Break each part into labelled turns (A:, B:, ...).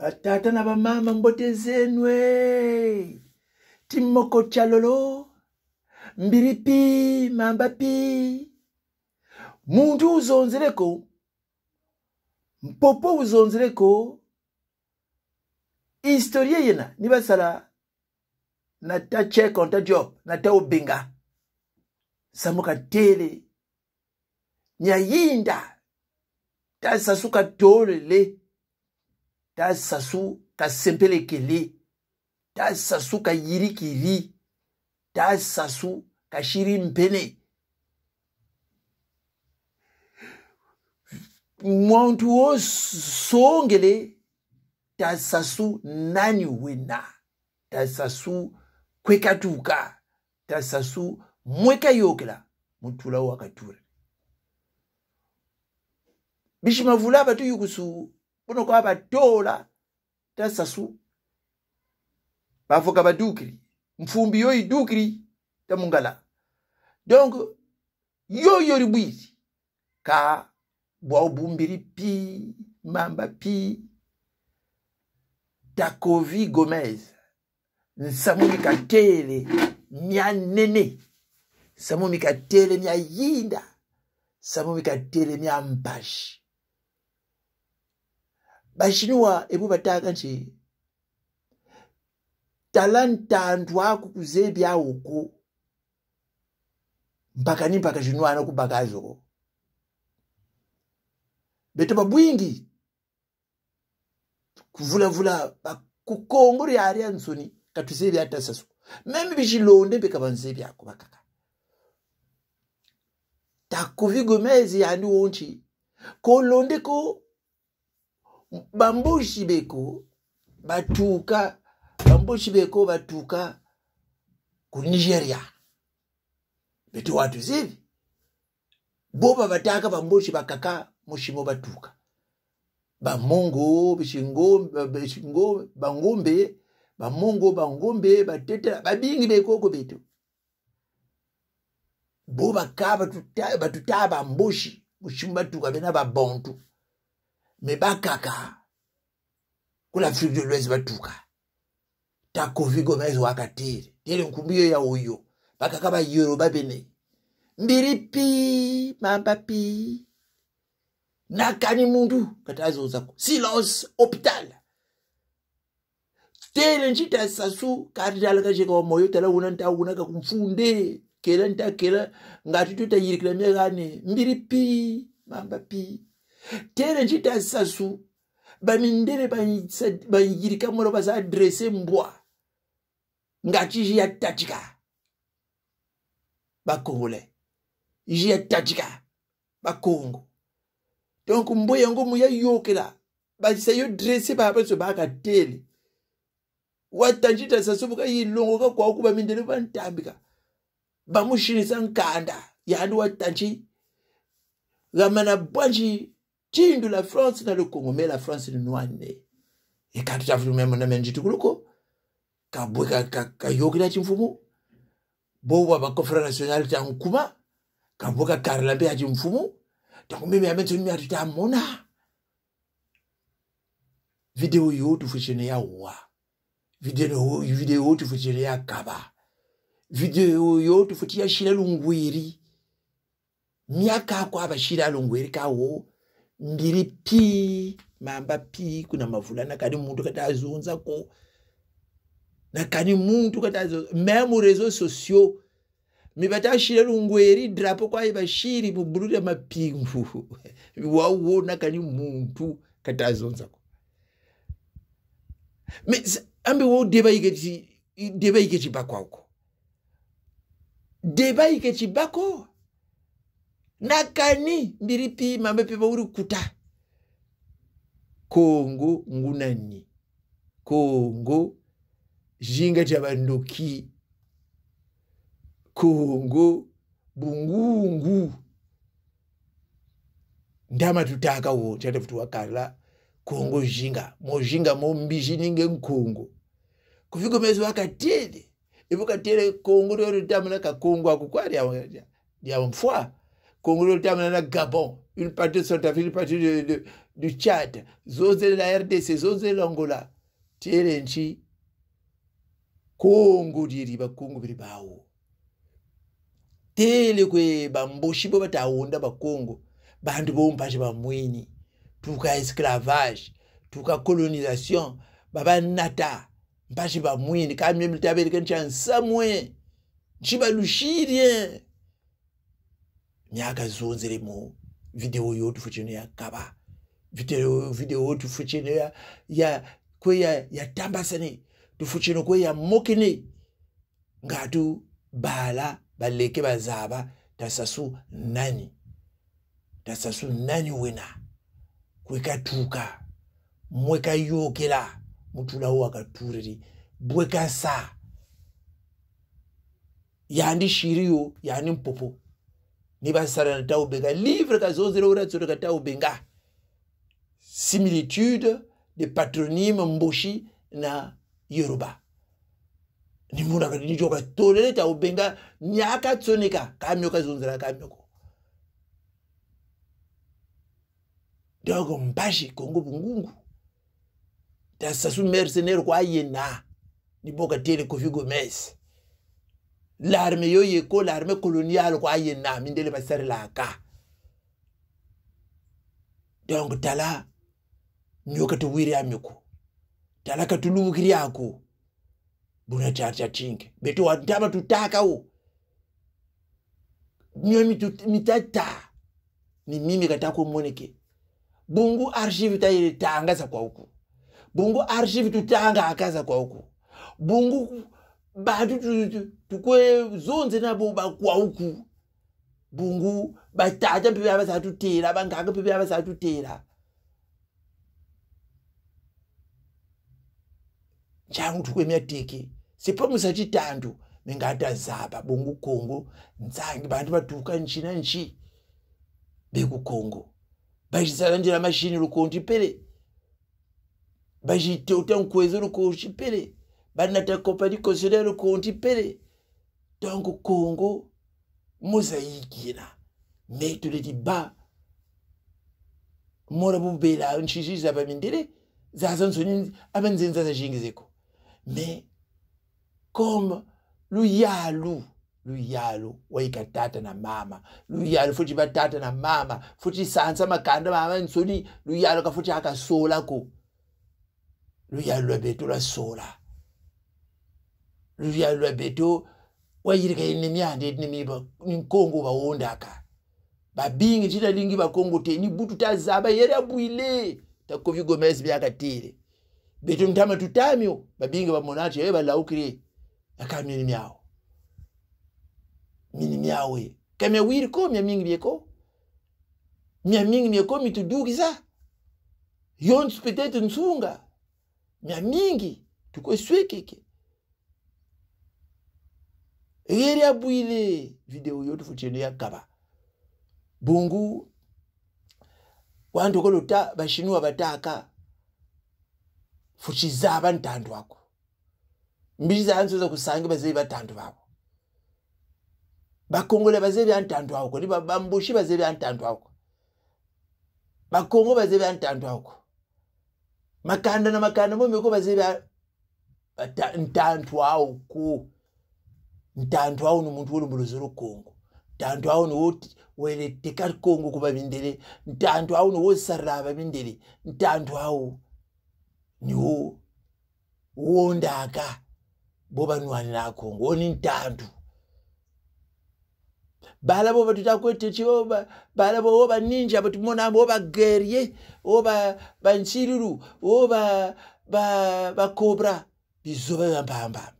A: batata na bamama mbote zenu e eh. timoko cha lolo mbiri pi mamba pi muntu uzonzereko mpopo uzonzereko historiye yena nibasala na ta cheko nta job na ta ubinga samuka tele nyayinda tasasuka tole le t'a sasu ka sempele kele t'a sasu ka yiri kiri t'a sasu ka shiri mpene muntu wosongele t'a sasu nani wena t'a sasu kwekatuka t'a sasu mweka yokela munthu ulawo akature bishimavula batu yukusu unoko abatola tasasu bafoka badukiri mfumbi yoyi dukiri tamungala donc yoyi yori bwiri ka bwaubumbiri pi mamba pi takovi gomez nsamumi katele myanene nsamumi katele myayinda nsamumi katele myampashi baxinwa ebubataka nje talantandu aku kuzebi awuku mpakani mpaka zinwana kubakazoko beto babwingi kuvulavula kukongo ari ansoni katuzebi atasaso meme bichilonde mpeka banzebi ako bakaka takuvi gomezi yani wonci kolonde ko bambushi beko batuka bambushi beko batuka ku nigeria beti watu zivi bo babataka bambushi bakaka mushimo batuka bamongo bishingo bangombe bamongo bangombe batetela babingi bekoko betu bo bakaba batutaa bambushi mushimo batuka bena babontu mebakaka kulapfirido lwezivatuka takovigo maizo akatere tere nkumbu iyo yauyo vakaka vayero vavene mbiri pi mamba pi nakani mundu kati azoza silos optal tere nchita sasu kati talakacheka wamoyo talauna ntauna kakumfunde kela ntakela ngati tutayirikira miakane mbiri pi mamba pii tere terekitasa su bamindere banyirika mwero basadrese mbwa ya ngati ziyatatika bakongole ziyatatika bakongo donc mbuya ngomu yayokela basayo drese bapaso bakatele watanjita sasopo kayilongoka kwaku bamindere bantambika bamushinisa nkanda yandi watanchi gamana bwanji tindu la france na lukongo me la france ni nwane e kanthu chafuti kumene munamene ncitikuliko kabwe kayokera chimfumu bowa pa conférence nationale tankuma kabwe kakari lambe ya chimfumu takumeme amene mimi ati tamona video yotu fuchene ya uwa video video yotu fuchene ya kaba video yotu fuchi ya shira lungwiri myaka akwa abashira lungwiri kawo ndiri pii mamba pii kuna mavhula nakani muntu kati azionza ko nakani muntu kati memoryso socio mivatashira rungweri drapo kwai vashiri mubulu remapingu wauwo nakani muntu kati azionza ko ambewo devaike chibakwako devaike chibakoo nakani mbiri pi mambe pevauri kuta kongo ngunani kongo zhinga javandoki kongo bungungu ndamatutakawo chata kuti wakala kongo zhinga mozhinga mombizhininge mukongo kufika mezi wakatere ivo katere kongo rorotamuna kakongo akukwari yamfwa ya, ya, Congolais ont été amenés à Gabon, une partie de Centrafrique, une partie de, de, du Tchad, zones de la RDC, zones de l'Angola. Tiere nchi Kongo diri bakungu biri bawo. Tele kwe bamboshi bo batawunda bakongo bantu bompashi bamwini tuka esclavage tuka colonisation babanata mpashi bamwini kamye mlitabeli kencha nsamwe nchibalushirien nyakazionzeremo video ya kaba video video tifuchino ya, ya kwe ya, ya tambasani tifuchino kwe ya mokini ngatu bala baleke bazaba tasasu nani tasasu nani wena kwekatuka mwekayokela katuriri bweka bwekasa yandi shiriyo yani mpopo nivasarana taubenga livre kazozeleura tsoreka taubenga similitude de patronyme mbushi na yoruba ni munhu akadinijoka tolele taubenga nyakatsoneka kamyo kazonzera kamyoko doko mbashi kongo bungungu tasasumersenero kwayena niboka tele kofi gomez l'arme yo ye l'arme coloniale ko aye na min dele la ka donc tala nyoka to wiri amiko tala ka tulubukiri ako buna chacha chinge beto wataba tutaka wo myo mitata ni mimi katako moneke bungu archive tayile tangaza kwa huku bungu archive tutanga akaza kwa huku bungu bati tukwezonze nabo bakwauku uku bungu batata pepe avasatutera bangaka pepe avasatutera changu tukwemya tiki sipamusa chitandu mingata zapa bungu kongo nzangi bantu batuka nchi na nchi beku kongo bachisalandira mashini lukonchi pere bachiteuta nkwezo lukonchi pere bali na takompani constitutionnel kondi mpele donc congo mozayikina me toleti ba mora bubela nshiji za bamindele zaza nsoni abanzenza zazhingizeko me comme luyalu luyalu waika tata na mama luyalu futi ba tata na mama futi sansa makanda mama nsoni luyalu kafuti akasolako luyalu lwabetulwasola lulya lwa beto wayirika yene myande etinemipa nkongo bawondaka babingi titalingi bakongo teni butu tazaba yeri abwile takovi gomez byakatire beto mtama tutamyo babingi bamonati yawe balaukire akamyeni myawo mini myawe kamya wiri ko mya mingi byeko mya mingi myeko mitudukisa yonsu petete nsunga mya mingi tukoswekeke yeri abuyile video yoti futhi yena yagaba bungu kwantu kolota bashinwa bataka futhi zaba ndandu wakho mbiza anzo zokusanga baze badandu babo bakongole baze yandandu wakho liba bambushi baze yandandu wakho bakongo baze yandandu wakho makanda namakanda mumeko baze yandandu wakho nti anthu awuno munthu wolumbilizira ukongo nti anthu awuno woyeletika kongo kupapindere nti anthu awuno wosalira apapindere nti anthu awo niwo wondaka bopanuwanira akhongo oni nti anthu bala boba tutakwete chioba bala boba oba ninja batimona oba gerye oba banchiruru oba ba, ba cobra bizoba bambamba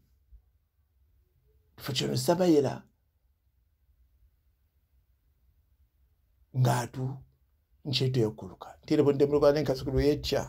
A: ekifo kyonosaba yera ngaatu nkyetoyokuluka ntirebo ndemulwana enkasukulu yetya